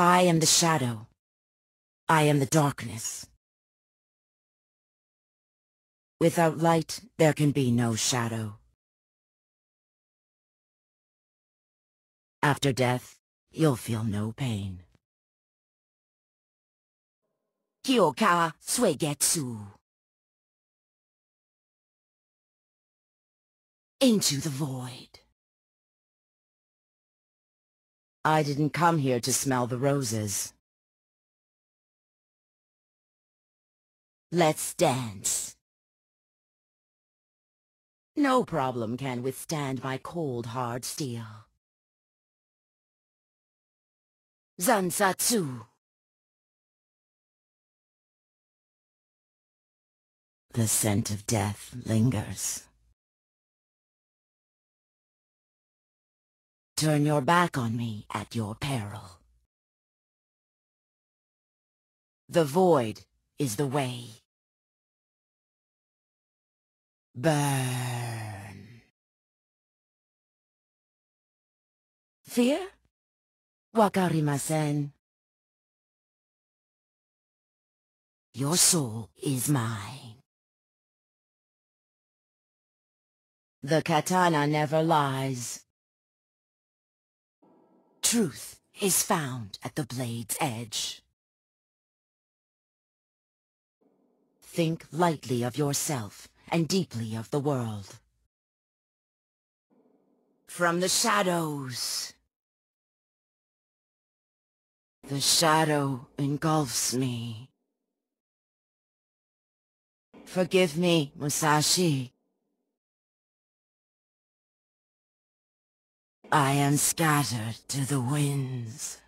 I am the shadow. I am the darkness. Without light, there can be no shadow. After death, you'll feel no pain. Kyokawa Suigetsu Into the void. I didn't come here to smell the roses. Let's dance. No problem can withstand my cold hard steel. Zansatsu. The scent of death lingers. Turn your back on me at your peril. The void is the way. Burn. Fear? Wakarimasen. Your soul is mine. The katana never lies truth is found at the blade's edge. Think lightly of yourself and deeply of the world. From the shadows. The shadow engulfs me. Forgive me, Musashi. I am scattered to the winds.